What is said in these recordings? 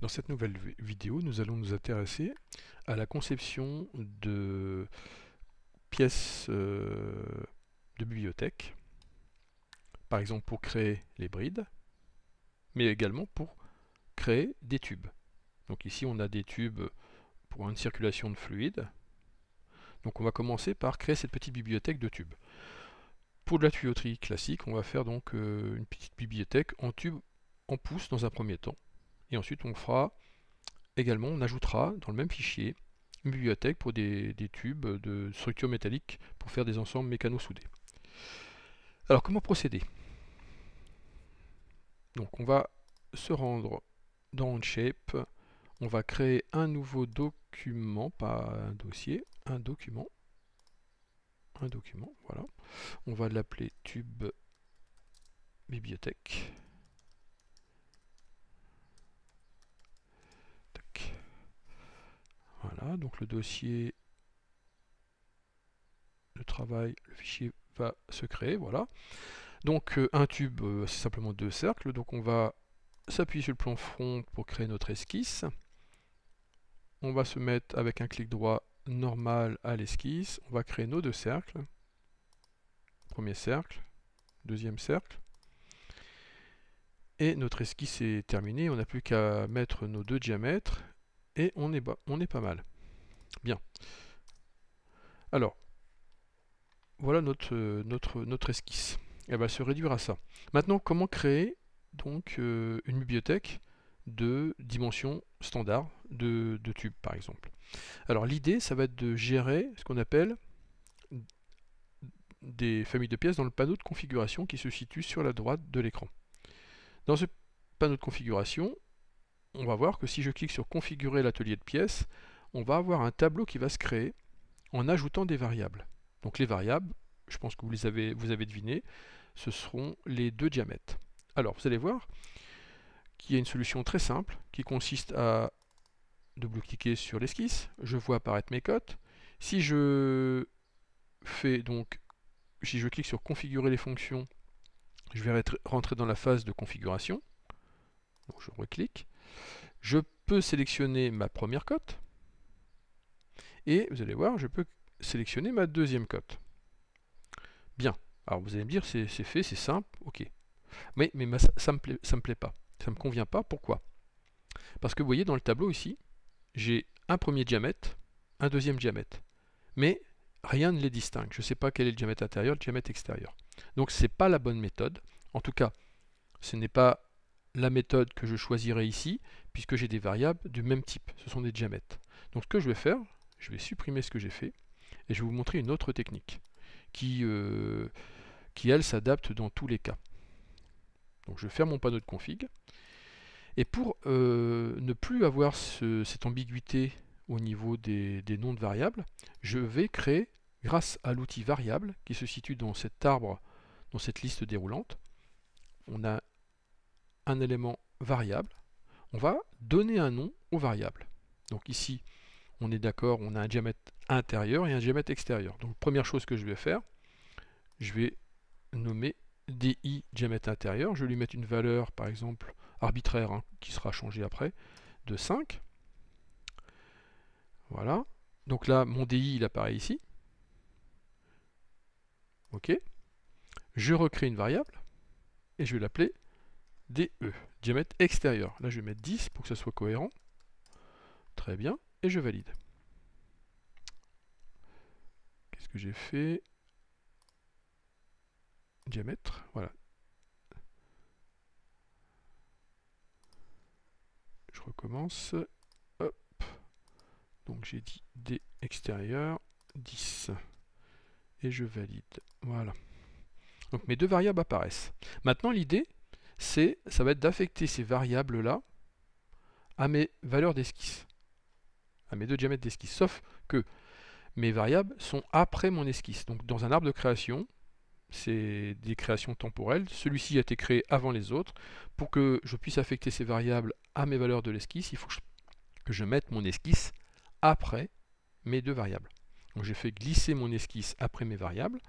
Dans cette nouvelle vidéo, nous allons nous intéresser à la conception de pièces euh, de bibliothèque, par exemple pour créer les brides, mais également pour créer des tubes. Donc ici on a des tubes pour une circulation de fluide. Donc on va commencer par créer cette petite bibliothèque de tubes. Pour de la tuyauterie classique, on va faire donc euh, une petite bibliothèque en tubes en pouce dans un premier temps. Et ensuite, on fera également, on ajoutera dans le même fichier une bibliothèque pour des, tubes de structure métallique pour faire des ensembles mécano-soudés. Alors, comment procéder Donc, on va se rendre dans Shape. on va créer un nouveau document, pas un dossier, un document. Un document, voilà. On va l'appeler tube bibliothèque. Voilà, donc le dossier de travail, le fichier va se créer, voilà. Donc euh, un tube, euh, c'est simplement deux cercles, donc on va s'appuyer sur le plan front pour créer notre esquisse. On va se mettre avec un clic droit normal à l'esquisse, on va créer nos deux cercles. Premier cercle, deuxième cercle. Et notre esquisse est terminée, on n'a plus qu'à mettre nos deux diamètres et on est, on est pas mal. Bien. Alors, voilà notre, euh, notre, notre esquisse. Elle eh ben, va se réduire à ça. Maintenant, comment créer donc euh, une bibliothèque de dimension standard de, de tube, par exemple Alors, l'idée, ça va être de gérer ce qu'on appelle des familles de pièces dans le panneau de configuration qui se situe sur la droite de l'écran. Dans ce panneau de configuration, on va voir que si je clique sur configurer l'atelier de pièces, on va avoir un tableau qui va se créer en ajoutant des variables. Donc les variables, je pense que vous les avez, vous avez deviné, ce seront les deux diamètres. Alors vous allez voir qu'il y a une solution très simple qui consiste à double-cliquer sur l'esquisse, je vois apparaître mes cotes. Si je fais donc, si je clique sur configurer les fonctions, je vais rentrer dans la phase de configuration. je reclique. Je peux sélectionner ma première cote. Et vous allez voir, je peux sélectionner ma deuxième cote. Bien. Alors vous allez me dire, c'est fait, c'est simple, ok. Mais, mais ça ne me, me plaît pas. Ça ne me convient pas. Pourquoi Parce que vous voyez, dans le tableau ici, j'ai un premier diamètre, un deuxième diamètre. Mais rien ne les distingue. Je ne sais pas quel est le diamètre intérieur, le diamètre extérieur. Donc ce n'est pas la bonne méthode. En tout cas, ce n'est pas la méthode que je choisirai ici, puisque j'ai des variables du même type, ce sont des diamètres. Donc ce que je vais faire, je vais supprimer ce que j'ai fait, et je vais vous montrer une autre technique, qui, euh, qui elle s'adapte dans tous les cas. Donc je ferme mon panneau de config, et pour euh, ne plus avoir cette ambiguïté au niveau des, des noms de variables, je vais créer, grâce à l'outil variable, qui se situe dans cet arbre, dans cette liste déroulante, on a un élément variable, on va donner un nom aux variables. Donc ici, on est d'accord, on a un diamètre intérieur et un diamètre extérieur. Donc première chose que je vais faire, je vais nommer DI diamètre intérieur, je vais lui mettre une valeur par exemple arbitraire hein, qui sera changée après de 5. Voilà. Donc là, mon DI, il apparaît ici. OK. Je recrée une variable et je vais l'appeler DE, diamètre extérieur. Là, je vais mettre 10 pour que ça soit cohérent. Très bien, et je valide. Qu'est-ce que j'ai fait Diamètre, voilà. Je recommence. Hop. Donc j'ai dit D extérieur, 10. Et je valide. Voilà. Donc mes deux variables apparaissent. Maintenant, l'idée, c'est ça va être d'affecter ces variables là à mes valeurs d'esquisse, à mes deux diamètres d'esquisse. Sauf que mes variables sont après mon esquisse. Donc dans un arbre de création, c'est des créations temporelles. Celui-ci a été créé avant les autres. Pour que je puisse affecter ces variables à mes valeurs de l'esquisse, il faut que je mette mon esquisse après mes deux variables. Donc j'ai fait glisser mon esquisse après mes variables.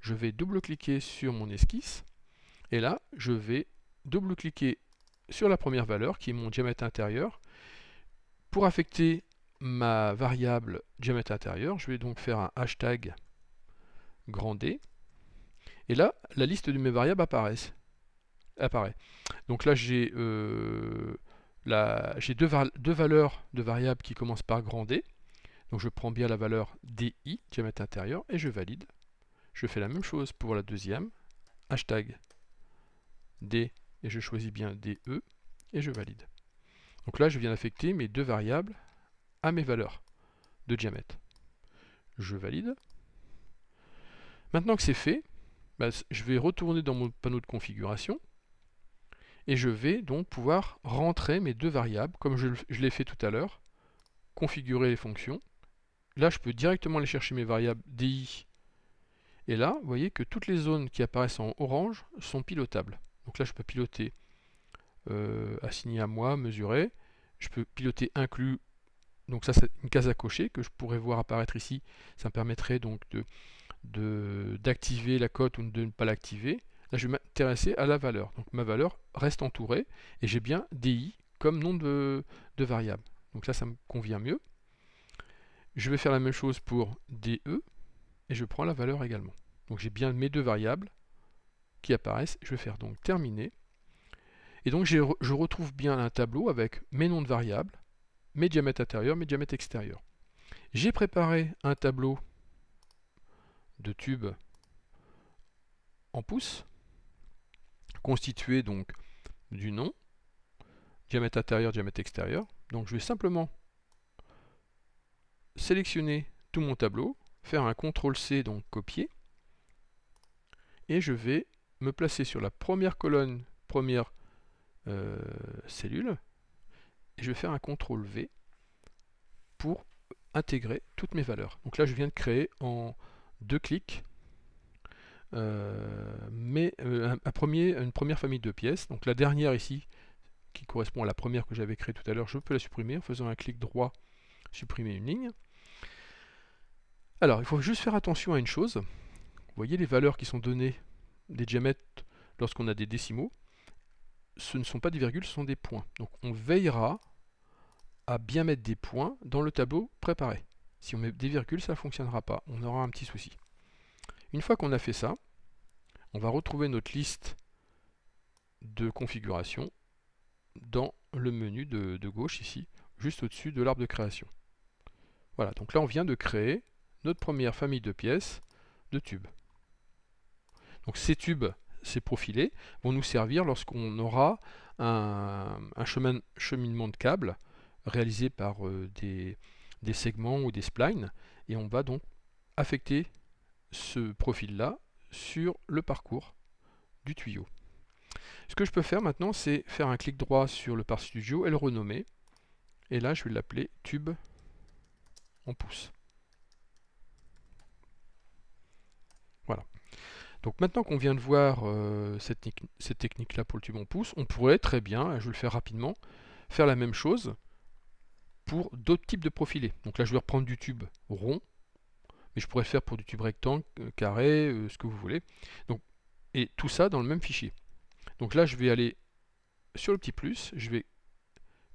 Je vais double-cliquer sur mon esquisse. Et là, je vais double-cliquer sur la première valeur qui est mon diamètre intérieur. Pour affecter ma variable diamètre intérieur, je vais donc faire un hashtag grand D. Et là, la liste de mes variables apparaît. apparaît. Donc là, j'ai euh, deux, deux valeurs de variables qui commencent par grand D. Donc je prends bien la valeur DI, diamètre intérieur, et je valide. Je fais la même chose pour la deuxième. Hashtag D et je choisis bien DE, et je valide. Donc là, je viens d'affecter mes deux variables à mes valeurs de diamètre. Je valide. Maintenant que c'est fait, bah, je vais retourner dans mon panneau de configuration et je vais donc pouvoir rentrer mes deux variables comme je, je l'ai fait tout à l'heure, configurer les fonctions. Là, je peux directement aller chercher mes variables DI. Et là, vous voyez que toutes les zones qui apparaissent en orange sont pilotables. Donc là, je peux piloter euh, assigné à moi, mesurer. Je peux piloter inclus. Donc ça, c'est une case à cocher que je pourrais voir apparaître ici. Ça me permettrait donc de d'activer la cote ou de ne pas l'activer. Là, je vais m'intéresser à la valeur. Donc ma valeur reste entourée et j'ai bien DI comme nom de, de variable. Donc ça, ça me convient mieux. Je vais faire la même chose pour DE et je prends la valeur également. Donc j'ai bien mes deux variables qui apparaissent. Je vais faire donc terminer. Et donc je retrouve bien un tableau avec mes noms de variables, mes diamètres intérieurs, mes diamètres extérieurs. J'ai préparé un tableau de tubes en pouces, constitué donc du nom, diamètre intérieur, diamètre extérieur. Donc je vais simplement sélectionner tout mon tableau, faire un CTRL-C, donc copier, et je vais me placer sur la première colonne, première euh, cellule, et je vais faire un CTRL V pour intégrer toutes mes valeurs. Donc là, je viens de créer en deux clics euh, euh, une première famille de pièces. Donc la dernière ici, qui correspond à la première que j'avais créée tout à l'heure, je peux la supprimer en faisant un clic droit, supprimer une ligne. Alors, il faut juste faire attention à une chose. Vous voyez les valeurs qui sont données des diamètres lorsqu'on a des décimaux, ce ne sont pas des virgules, ce sont des points. Donc on veillera à bien mettre des points dans le tableau préparé. Si on met des virgules, ça ne fonctionnera pas. On aura un petit souci. Une fois qu'on a fait ça, on va retrouver notre liste de configuration dans le menu de, de gauche ici, juste au-dessus de l'arbre de création. Voilà, donc là on vient de créer notre première famille de pièces de tubes. Donc ces tubes, ces profilés, vont nous servir lorsqu'on aura un, chemin, cheminement de câbles réalisé par euh, des, segments ou des splines, et on va donc affecter ce profil-là sur le parcours du tuyau. Ce que je peux faire maintenant, c'est faire un clic droit sur le Par Studio et le renommer. Et là, je vais l'appeler tube en pouce. Donc maintenant qu'on vient de voir euh, cette, technique, là pour le tube en pouce, on pourrait très bien, je vais le faire rapidement, faire la même chose pour d'autres types de profilés. Donc là je vais reprendre du tube rond, mais je pourrais le faire pour du tube rectangle, euh, carré, euh, ce que vous voulez. Donc, et tout ça dans le même fichier. Donc là je vais aller sur le petit plus, je vais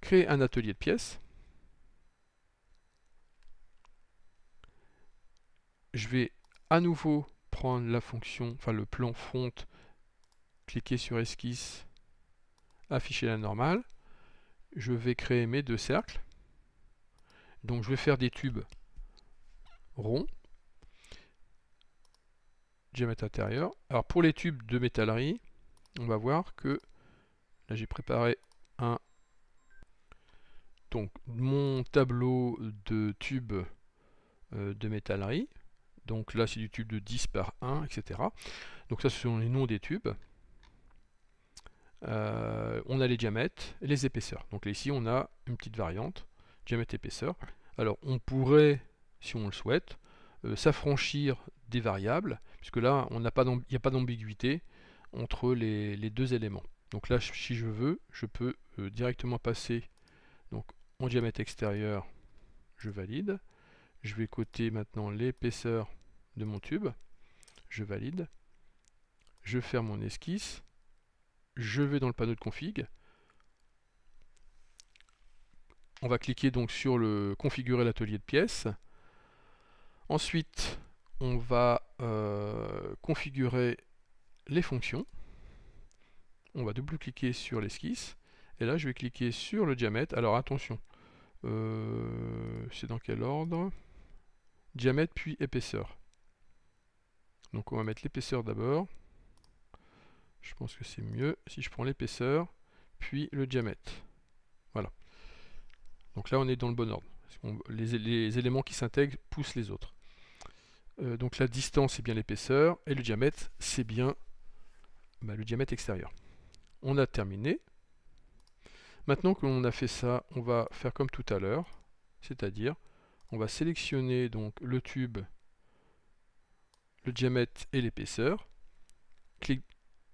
créer un atelier de pièces. Je vais à nouveau prendre la fonction, enfin le plan fonte. cliquer sur esquisse, afficher la normale. Je vais créer mes deux cercles. Donc je vais faire des tubes ronds, diamètre intérieur. Alors pour les tubes de métallerie, on va voir que là j'ai préparé un donc mon tableau de tubes euh, de métallerie donc là, c'est du tube de 10 par 1, etc. Donc ça, ce sont les noms des tubes. Euh, on a les diamètres et les épaisseurs. Donc là, ici, on a une petite variante, diamètre épaisseur. Alors, on pourrait, si on le souhaite, euh, s'affranchir des variables, puisque là, il n'y a pas d'ambiguïté entre les, deux éléments. Donc là, si je veux, je peux euh, directement passer donc, en diamètre extérieur, je valide. Je vais coter maintenant l'épaisseur de mon tube. Je valide. Je ferme mon esquisse. Je vais dans le panneau de config. On va cliquer donc sur le configurer l'atelier de pièces. Ensuite, on va euh, configurer les fonctions. On va double-cliquer sur l'esquisse. Et là, je vais cliquer sur le diamètre. Alors attention, euh, c'est dans quel ordre diamètre puis épaisseur. Donc on va mettre l'épaisseur d'abord. Je pense que c'est mieux si je prends l'épaisseur, puis le diamètre. Voilà. Donc là on est dans le bon ordre. Les, éléments qui s'intègrent poussent les autres. Euh, donc la distance c'est bien l'épaisseur, et le diamètre c'est bien bah, le diamètre extérieur. On a terminé. Maintenant que l'on a fait ça, on va faire comme tout à l'heure, c'est-à-dire on va sélectionner donc le tube, le diamètre et l'épaisseur. Clic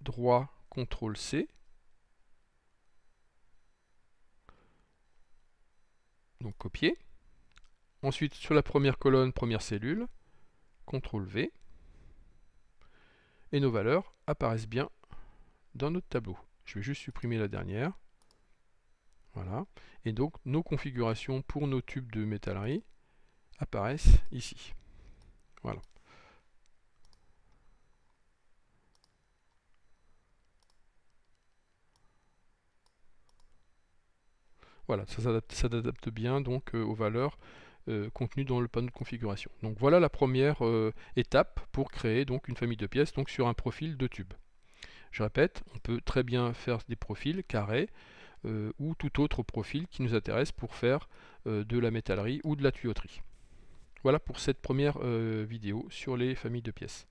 droit, CTRL C. Donc copier. Ensuite, sur la première colonne, première cellule, CTRL V. Et nos valeurs apparaissent bien dans notre tableau. Je vais juste supprimer la dernière. Voilà. Et donc, nos configurations pour nos tubes de métallerie apparaissent ici. Voilà. Voilà, ça s'adapte bien donc euh, aux valeurs euh, contenues dans le panneau de configuration. Donc voilà la première euh, étape pour créer donc une famille de pièces donc sur un profil de tube. Je répète, on peut très bien faire des profils carrés ou tout autre profil qui nous intéresse pour faire de la métallerie ou de la tuyauterie. Voilà pour cette première euh, vidéo sur les familles de pièces.